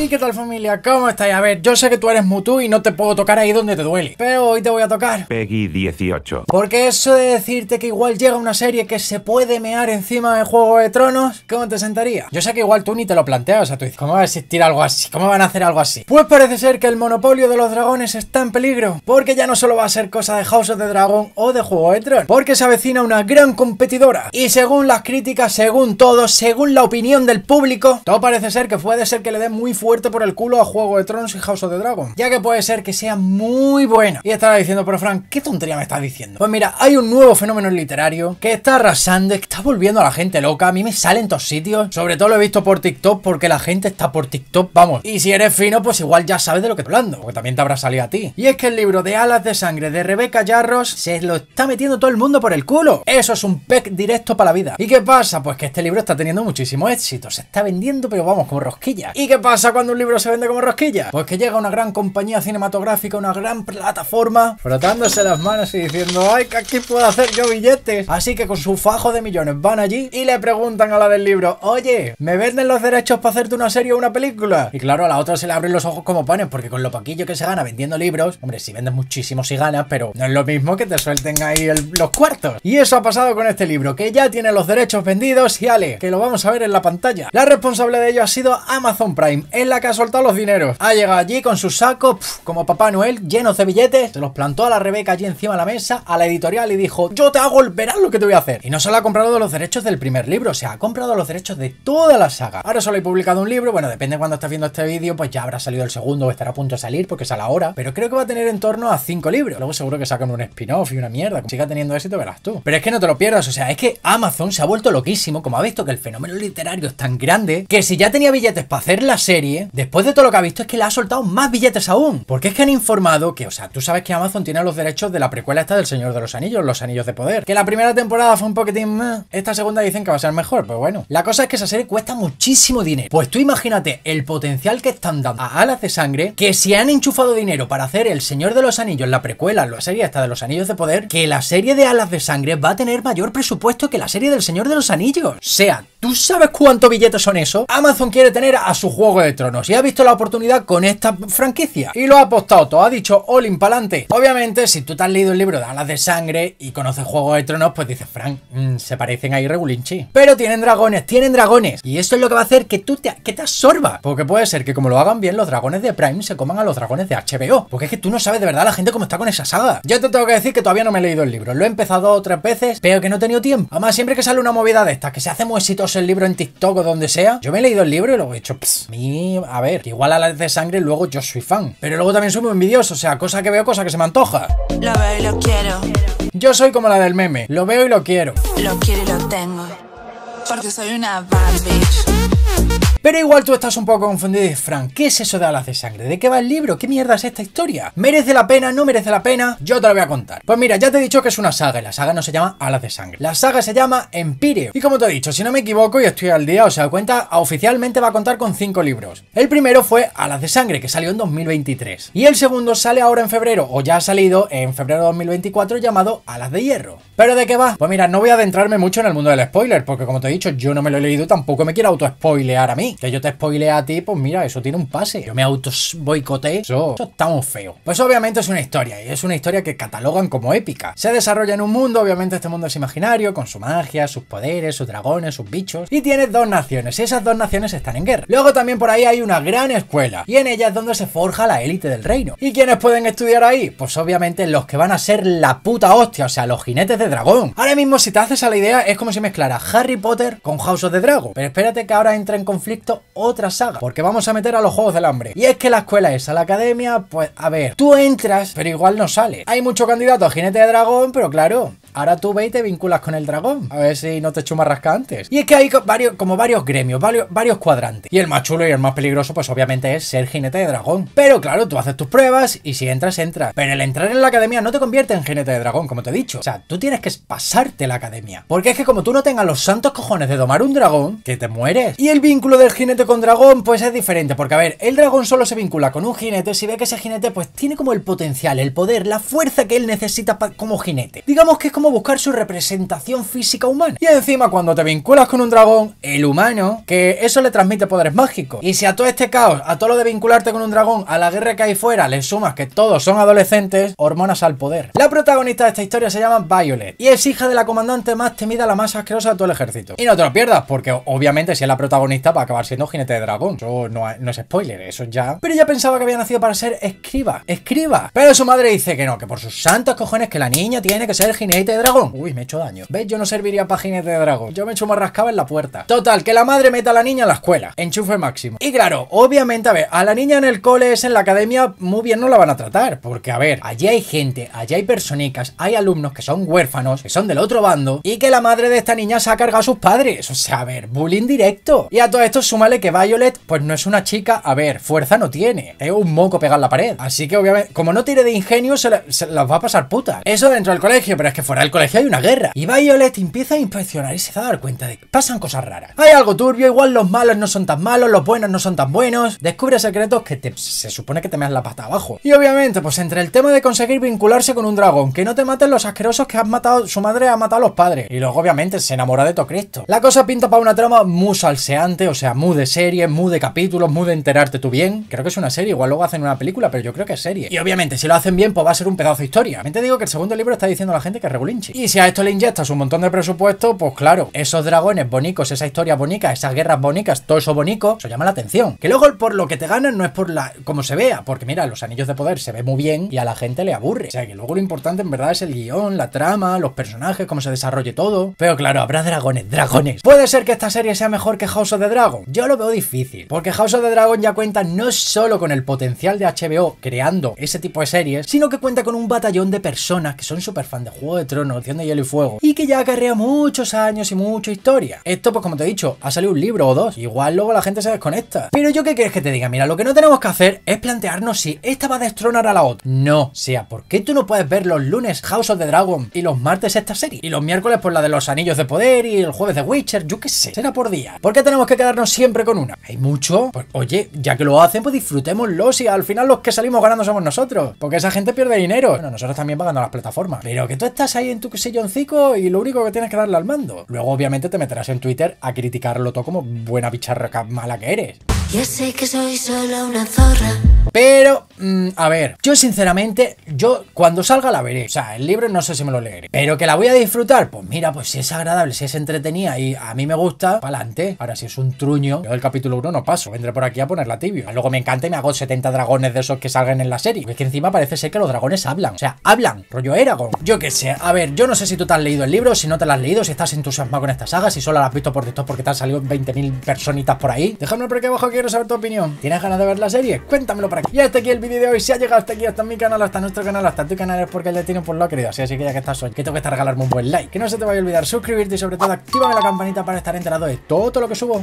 ¿Y qué tal familia? ¿Cómo estáis? A ver, yo sé que tú eres Mutu y no te puedo tocar ahí donde te duele Pero hoy te voy a tocar Peggy 18 Porque eso de decirte que igual llega una serie que se puede mear encima de Juego de Tronos ¿Cómo te sentaría? Yo sé que igual tú ni te lo planteas, a tu tú ¿Cómo va a existir algo así? ¿Cómo van a hacer algo así? Pues parece ser que el monopolio de los dragones está en peligro Porque ya no solo va a ser cosa de House of the Dragon o de Juego de Tronos Porque se avecina una gran competidora Y según las críticas, según todo, según la opinión del público Todo parece ser que puede ser que le den muy fuerte fuerte por el culo a Juego de Tronos y House of the Dragon, ya que puede ser que sea muy bueno. Y estará diciendo, pero Frank, ¿qué tontería me estás diciendo? Pues mira, hay un nuevo fenómeno literario que está arrasando, que está volviendo a la gente loca, a mí me sale en todos sitios, sobre todo lo he visto por TikTok porque la gente está por TikTok, vamos. Y si eres fino, pues igual ya sabes de lo que estoy hablando, porque también te habrá salido a ti. Y es que el libro de Alas de Sangre de Rebeca Yarros se lo está metiendo todo el mundo por el culo. Eso es un peck directo para la vida. ¿Y qué pasa? Pues que este libro está teniendo muchísimo éxito, se está vendiendo, pero vamos, como rosquilla. ¿Y qué pasa cuando un libro se vende como rosquilla? Pues que llega una gran compañía cinematográfica, una gran plataforma, frotándose las manos y diciendo, ay, que aquí puedo hacer yo billetes. Así que con su fajo de millones van allí y le preguntan a la del libro, oye, ¿me venden los derechos para hacerte una serie o una película? Y claro, a la otra se le abren los ojos como panes, porque con lo paquillo que se gana vendiendo libros, hombre, si vendes muchísimos si ganas, pero no es lo mismo que te suelten ahí los cuartos. Y eso ha pasado con este libro, que ya tiene los derechos vendidos y ale, que lo vamos a ver en la pantalla. La responsable de ello ha sido Amazon Prime, la que ha soltado los dineros. Ha llegado allí con su saco, como Papá Noel, lleno de billetes. Se los plantó a la Rebeca allí encima de la mesa, a la editorial y dijo, yo te hago el verano lo que te voy a hacer. Y no solo ha comprado los derechos del primer libro, o sea, ha comprado los derechos de toda la saga. Ahora solo he publicado un libro, bueno, depende de cuando estás viendo este vídeo, pues ya habrá salido el segundo o estará a punto de salir porque es a la hora. Pero creo que va a tener en torno a cinco libros. Luego seguro que sacan un spin-off y una mierda. Siga teniendo éxito, verás tú. Pero es que no te lo pierdas, o sea, es que Amazon se ha vuelto loquísimo, como ha visto que el fenómeno literario es tan grande, que si ya tenía billetes para hacer la serie, después de todo lo que ha visto, es que le ha soltado más billetes aún. Porque es que han informado que, o sea, tú sabes que Amazon tiene los derechos de la precuela esta del Señor de los Anillos, Los Anillos de Poder. Que la primera temporada fue un poquitín más. Esta segunda dicen que va a ser mejor, pues bueno. La cosa es que esa serie cuesta muchísimo dinero. Pues tú imagínate el potencial que están dando a Alas de Sangre, que si han enchufado dinero para hacer El Señor de los Anillos, la precuela, la serie esta de los Anillos de Poder, que la serie de Alas de Sangre va a tener mayor presupuesto que la serie del Señor de los Anillos. Sea ¿Tú sabes cuántos billetes son eso? Amazon quiere tener a su Juego de Tronos y ha visto la oportunidad con esta franquicia y lo ha apostado todo, ha dicho in pa'lante. Obviamente, si tú te has leído el libro de Alas de Sangre y conoces Juego de Tronos, pues dices, Frank, mm, se parecen a Irregulinchi Pero tienen dragones, tienen dragones y eso es lo que va a hacer que tú te, que te absorba. Porque puede ser que como lo hagan bien, los dragones de Prime se coman a los dragones de HBO. Porque es que tú no sabes de verdad la gente cómo está con esa saga. Yo te tengo que decir que todavía no me he leído el libro. Lo he empezado tres veces, pero que no he tenido tiempo. Además, siempre que sale una movida de estas, que se hace muy el libro en TikTok o donde sea. Yo me he leído el libro y luego he hecho a a ver, igual a la de sangre luego yo soy fan. Pero luego también soy muy envidioso, o sea, cosa que veo, cosa que se me antoja. Lo veo y lo quiero. Yo soy como la del meme, lo veo y lo quiero. Lo quiero y lo tengo. Porque soy una bad pero igual tú estás un poco confundido y dices, Frank, ¿qué es eso de alas de sangre? ¿De qué va el libro? ¿Qué mierda es esta historia? ¿Merece la pena? ¿No merece la pena? Yo te lo voy a contar. Pues mira, ya te he dicho que es una saga y la saga no se llama alas de sangre. La saga se llama Empire. Y como te he dicho, si no me equivoco y estoy al día, o sea, cuenta, oficialmente va a contar con Cinco libros. El primero fue Alas de sangre, que salió en 2023. Y el segundo sale ahora en febrero, o ya ha salido en febrero de 2024, llamado Alas de hierro. ¿Pero de qué va? Pues mira, no voy a adentrarme mucho en el mundo del spoiler, porque como te he dicho, yo no me lo he leído, tampoco me quiero auto-spoiler a mí. Que yo te spoilea a ti, pues mira, eso tiene un pase. Yo me auto boicoté. Eso, eso está muy feo. Pues obviamente es una historia, y es una historia que catalogan como épica. Se desarrolla en un mundo, obviamente este mundo es imaginario, con su magia, sus poderes, sus dragones, sus bichos. Y tiene dos naciones, y esas dos naciones están en guerra. Luego también por ahí hay una gran escuela, y en ella es donde se forja la élite del reino. ¿Y quiénes pueden estudiar ahí? Pues obviamente los que van a ser la puta hostia, o sea, los jinetes de dragón. Ahora mismo, si te haces a la idea, es como si mezclara Harry Potter con House of the Dragon. Pero espérate que ahora entre en conflicto otra saga, porque vamos a meter a los Juegos del Hambre. Y es que la escuela es A la academia, pues a ver, tú entras, pero igual no sales. Hay mucho candidato a jinete de dragón, pero claro, ahora tú ve y te vinculas con el dragón. A ver si no te chumarrasca antes. Y es que hay varios, como varios gremios, varios, varios cuadrantes. Y el más chulo y el más peligroso, pues obviamente es ser jinete de dragón. Pero claro, tú haces tus pruebas y si entras, entras. Pero el entrar en la academia no te convierte en jinete de dragón, como te he dicho. O sea, tú tienes que pasarte la academia. Porque es que como tú no tengas los santos cojones de domar un dragón, que te mueres. Y el vínculo del jinete con dragón pues es diferente, porque a ver, el dragón solo se vincula con un jinete si ve que ese jinete pues tiene como el potencial, el poder, la fuerza que él necesita como jinete. Digamos que es como buscar su representación física humana. Y encima cuando te vinculas con un dragón, el humano, que eso le transmite poderes mágicos. Y si a todo este caos, a todo lo de vincularte con un dragón, a la guerra que hay fuera, le sumas que todos son adolescentes, hormonas al poder. La protagonista de esta historia se llama Violet y es hija de la comandante más temida, la más asquerosa de todo el ejército. Y no te lo pierdas, porque obviamente si es la protagonista para acabar siendo jinete de dragón. Eso no, es spoiler, eso ya. Pero ella pensaba que había nacido para ser escriba. ¡Escriba! Pero su madre dice que no, que por sus santos cojones que la niña tiene que ser jinete de dragón. Uy, me he hecho daño. ¿Ves? Yo no serviría para jinete de dragón. Yo me he hecho rascaba en la puerta. Total, que la madre meta a la niña en la escuela. Enchufe máximo. Y claro, obviamente, a ver, a la niña en el cole es en la academia, muy bien no la van a tratar. Porque, a ver, allí hay gente, allí hay personicas, hay alumnos que son huérfanos, que son del otro bando, y que la madre de esta niña se ha cargado a sus padres. O sea, a ver, bullying directo. Y a todo esto súmale que Violet pues no es una chica, a ver, fuerza no tiene, es un moco pegar la pared. Así que obviamente, como no tire de ingenio, se, las va a pasar puta Eso dentro del colegio, pero es que fuera del colegio hay una guerra. Y Violet empieza a inspeccionar y se da a dar cuenta de que pasan cosas raras. Hay algo turbio, igual los malos no son tan malos, los buenos no son tan buenos. Descubre secretos que se supone que te meas la pata abajo. Y obviamente, pues entre el tema de conseguir vincularse con un dragón, que no te maten los asquerosos que han matado, su madre ha matado a los padres. Y luego obviamente se enamora de todo Cristo. La cosa pinta para una trama muy salseante o sea, mu de series, mude de capítulos, mu de enterarte tú bien. Creo que es una serie, igual luego hacen una película, pero yo creo que es serie. Y obviamente, si lo hacen bien, pues va a ser un pedazo de historia. También te digo que el segundo libro está diciendo a la gente que es regulinchi. Y si a esto le inyectas un montón de presupuesto, pues claro, esos dragones bonicos, esa historia bonica, esas guerras bonicas, todo eso bonico, eso llama la atención. Que luego por lo que te ganan no es por la como se vea, porque mira, los anillos de poder se ve muy bien y a la gente le aburre. O sea, que luego lo importante en verdad es el guión, la trama, los personajes, cómo se desarrolle todo. Pero claro, habrá dragones, dragones. Puede ser que esta serie sea mejor que House of de dragón Dragon? Yo lo veo difícil, porque House of the Dragon ya cuenta no solo con el potencial de HBO creando ese tipo de series, sino que cuenta con un batallón de personas que son súper fan de Juego de Tronos, de Hielo y Fuego, y que ya acarrea muchos años y mucha historia. Esto, pues como te he dicho, ha salido un libro o dos, igual luego la gente se desconecta. Pero yo qué quieres que te diga, mira, lo que no tenemos que hacer es plantearnos si esta va a destronar a la otra. No, sea, porque tú no puedes ver los lunes House of the Dragon y los martes esta serie? Y los miércoles por pues, la de los Anillos de Poder y el jueves de Witcher, yo qué sé, será por día. ¿Por qué tenemos que quedarnos siempre con una. Hay mucho. Pues, oye, ya que lo hacen, pues disfrutémoslo. Si al final los que salimos ganando somos nosotros. Porque esa gente pierde dinero. Bueno, nosotros también pagando las plataformas. Pero que tú estás ahí en tu silloncico y lo único que tienes que darle al mando. Luego, obviamente, te meterás en Twitter a criticarlo todo como buena bicharraca mala que eres. Ya sé que soy solo una zorra. Pero, mm, a ver, yo sinceramente, yo cuando salga la veré. O sea, el libro no sé si me lo leeré. Pero que la voy a disfrutar, pues mira, pues si es agradable, si es entretenida y a mí me gusta, pa'lante. Ahora, si es un truño, yo del capítulo 1 no paso. Vendré por aquí a ponerla tibio. Luego me encanta y me hago 70 dragones de esos que salgan en la serie. es que encima parece ser que los dragones hablan. O sea, hablan. Rollo Eragon. Yo qué sé. A ver, yo no sé si tú te has leído el libro, si no te lo has leído, si estás entusiasmado con esta saga, si solo la has visto por detrás porque te han salido 20.000 personitas por ahí. Déjame por aquí abajo, quiero saber tu opinión. ¿Tienes ganas de ver la serie? Cuéntamelo por aquí. Y hasta aquí el vídeo de hoy. Si ha llegado hasta aquí, hasta mi canal, hasta nuestro canal, hasta tu canal, es porque le tienes pues por lo querido. Así, que ya que estás hoy, que tengo que estar regalarme un buen like. Que no se te vaya a olvidar suscribirte y sobre todo activa la campanita para estar enterado de todo lo que subo.